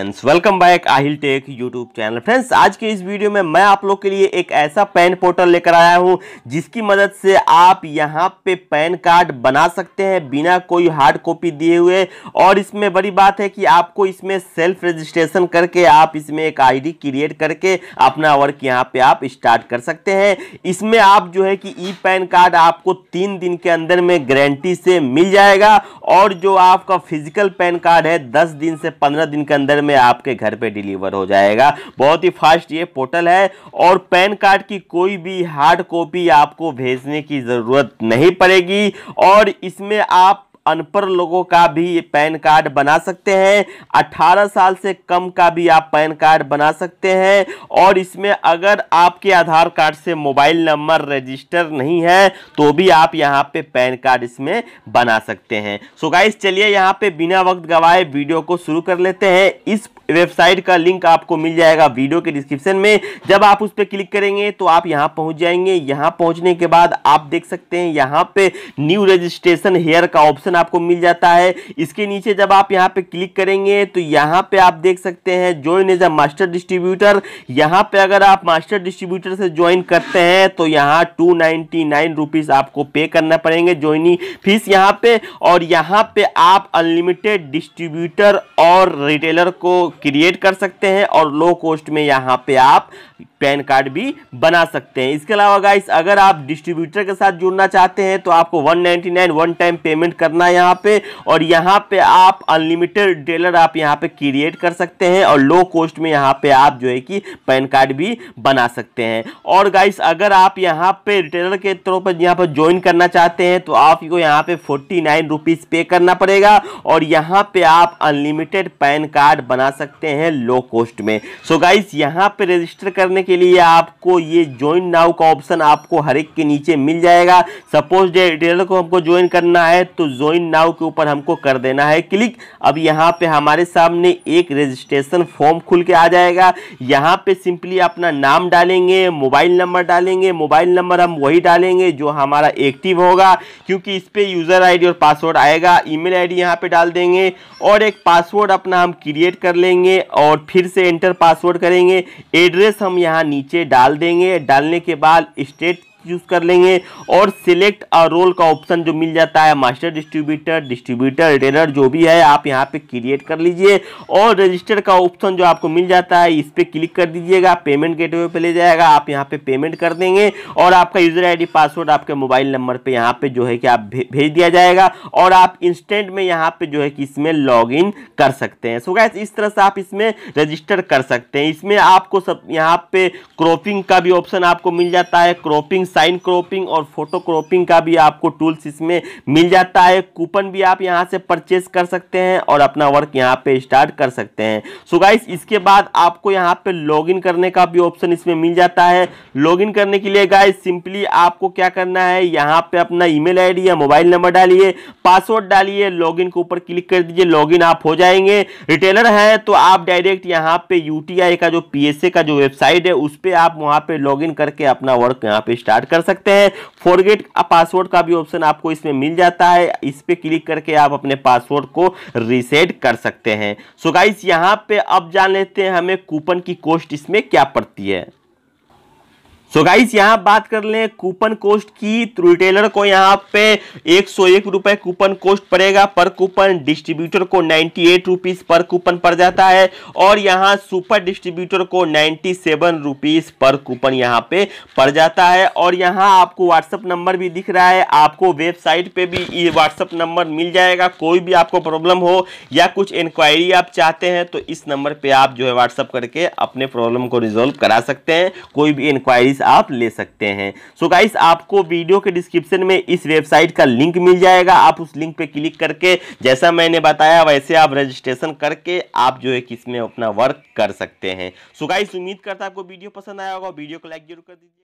friends welcome back Aahil tech YouTube channel friends आज के इस वीडियो में मैं आप लोग के लिए एक ऐसा पैन पोर्टल लेकर आया हूं जिसकी मदद से आप यहां पे पैन कार्ड बना सकते हैं बिना कोई हार्ड कॉपी दिए हुए और इसमें बड़ी बात है कि आपको इसमें सेल्फ रजिस्ट्रेशन करके आप इसमें एक आई क्रिएट करके अपना वर्क यहाँ पे आप स्टार्ट कर सकते हैं इसमें आप जो है कि ई पैन कार्ड आपको तीन दिन के अंदर में गारंटी से मिल जाएगा और जो आपका फिजिकल पैन कार्ड है दस दिन से पंद्रह दिन के अंदर में में आपके घर पे डिलीवर हो जाएगा बहुत ही फास्ट ये पोर्टल है और पैन कार्ड की कोई भी हार्ड कॉपी आपको भेजने की ज़रूरत नहीं पड़ेगी और इसमें आप अनपढ़ लोगों का भी पैन कार्ड बना सकते हैं 18 साल से कम का भी आप पैन कार्ड बना सकते हैं और इसमें अगर आपके आधार कार्ड से मोबाइल नंबर रजिस्टर नहीं है तो भी आप यहाँ पे पैन कार्ड इसमें बना सकते हैं सो गाइस चलिए यहाँ पे बिना वक्त गवाए वीडियो को शुरू कर लेते हैं इस वेबसाइट का लिंक आपको मिल जाएगा वीडियो के डिस्क्रिप्शन में जब आप उस पर क्लिक करेंगे तो आप यहां पहुंच जाएंगे यहां पहुंचने के बाद आप देख सकते हैं यहाँ पे न्यू रजिस्ट्रेशन हेयर का ऑप्शन ऑप्शन आपको मिल जाता है इसके नीचे जब आप यहाँ पे क्लिक करेंगे तो यहाँ पे आप देख सकते हैं join as a master distributor यहाँ पे अगर आप मास्टर डिस्ट्रीब्यूटर से ज्वाइन करते हैं तो यहाँ टू नाइन्टी आपको पे करना पड़ेंगे ज्वाइनिंग फीस यहाँ पे और यहाँ पे आप अनलिमिटेड डिस्ट्रीब्यूटर और रिटेलर को क्रिएट कर सकते हैं और लो कॉस्ट में यहाँ पे आप पैन कार्ड भी बना सकते हैं इसके अलावा गाइस अगर आप डिस्ट्रीब्यूटर के साथ जुड़ना चाहते हैं तो आपको 199 वन टाइम पेमेंट करना है यहाँ पे और यहाँ पे आप अनलिमिटेड डेलर आप यहाँ पे क्रिएट कर सकते हैं और लो कॉस्ट में यहाँ पे आप जो है कि पैन कार्ड भी बना सकते हैं और गाइस अगर आप यहाँ पे रिटेलर के तौर पर यहाँ पर ज्वाइन करना चाहते हैं तो आपको यहाँ पे फोर्टी नाइन पे करना पड़ेगा और यहाँ पे आप अनलिमिटेड पैन कार्ड बना सकते हैं लो कॉस्ट में सो गाइस यहाँ पे रजिस्टर करने के के लिए आपको ये ज्वाइन नाउ का ऑप्शन आपको हर एक के नीचे मिल जाएगा सपोज ट्रेलर को हमको ज्वाइन करना है तो ज्वाइन नाउ के ऊपर हमको कर देना है क्लिक अब यहाँ पे हमारे सामने एक रजिस्ट्रेशन फॉर्म खुल के आ जाएगा यहाँ पे सिंपली अपना नाम डालेंगे मोबाइल नंबर डालेंगे मोबाइल नंबर हम वही डालेंगे जो हमारा एक्टिव होगा क्योंकि इस पर यूज़र आई और पासवर्ड आएगा ईमेल डी यहाँ पे डाल देंगे और एक पासवर्ड अपना हम क्रिएट कर लेंगे और फिर से एंटर पासवर्ड करेंगे एड्रेस हम यहाँ यहाँ नीचे डाल देंगे डालने के बाद स्टेट चूज कर लेंगे और सिलेक्ट अ रोल का ऑप्शन जो मिल जाता है मास्टर डिस्ट्रीब्यूटर डिस्ट्रीब्यूटर रिटेलर जो भी है आप यहाँ पे क्रिएट कर लीजिए और रजिस्टर का ऑप्शन जो आपको मिल जाता है इस पर क्लिक कर दीजिएगा पेमेंट गेटवे पे ले जाएगा आप यहाँ पे पेमेंट कर देंगे और आपका यूजर आई पासवर्ड आपके मोबाइल नंबर पर यहाँ पे जो है कि आप भेज दिया जाएगा और आप इंस्टेंट में यहाँ पे जो है कि इसमें लॉग कर सकते हैं सो गैस इस तरह से आप इसमें रजिस्टर कर सकते हैं इसमें आपको सब यहाँ पे क्रॉपिंग का भी ऑप्शन आपको मिल जाता है क्रॉपिंग साइन क्रॉपिंग और फोटो क्रॉपिंग का भी आपको टूल्स इसमें मिल जाता है कूपन भी आप यहाँ से परचेज कर सकते हैं और अपना वर्क यहाँ पे स्टार्ट कर सकते हैं सो so गाइस इसके बाद आपको यहाँ पे लॉगिन करने का भी ऑप्शन इसमें मिल जाता है लॉगिन करने के लिए गाइस सिंपली आपको क्या करना है यहाँ पे अपना ईमेल आईडी या मोबाइल नंबर डालिए पासवर्ड डालिए लॉगिन के ऊपर क्लिक कर दीजिए लॉगिन आप हो जाएंगे रिटेलर है तो आप डायरेक्ट यहाँ पे यूटीआई का जो पी का जो वेबसाइट है उस पर आप वहाँ पे लॉग करके अपना वर्क यहाँ पे स्टार्ट ऐड कर सकते हैं फॉरगेट पासवर्ड का भी ऑप्शन आपको इसमें मिल जाता है इस पर क्लिक करके आप अपने पासवर्ड को रीसेट कर सकते हैं सो गाइस यहाँ पे अब जान लेते हैं हमें कूपन की कॉस्ट इसमें क्या पड़ती है सो गाइस यहाँ बात कर लें कूपन कोस्ट की तो रिटेलर को यहाँ पे एक सौ एक रुपये कूपन कोस्ट पड़ेगा पर कूपन डिस्ट्रीब्यूटर को नाइन्टी एट रुपीज़ पर कूपन पड़ जाता है और यहाँ सुपर डिस्ट्रीब्यूटर को नाइन्टी सेवन रुपीज़ पर कूपन यहाँ पे पड़ जाता है और यहाँ आपको व्हाट्सअप नंबर भी दिख रहा है आपको वेबसाइट पर भी ये व्हाट्सअप नंबर मिल जाएगा कोई भी आपको प्रॉब्लम हो या कुछ इंक्वायरी आप चाहते हैं तो इस नंबर पर आप जो है व्हाट्सअप करके अपने प्रॉब्लम को रिजोल्व करा सकते हैं कोई भी इंक्वायरी आप ले सकते हैं सो so गाइस आपको वीडियो के डिस्क्रिप्शन में इस वेबसाइट का लिंक मिल जाएगा आप उस लिंक पे क्लिक करके जैसा मैंने बताया वैसे आप रजिस्ट्रेशन करके आप जो है कि इसमें अपना वर्क कर सकते हैं सो so गाइस उम्मीद करता है आपको वीडियो पसंद आया होगा वीडियो को लाइक जरूर कर दीजिए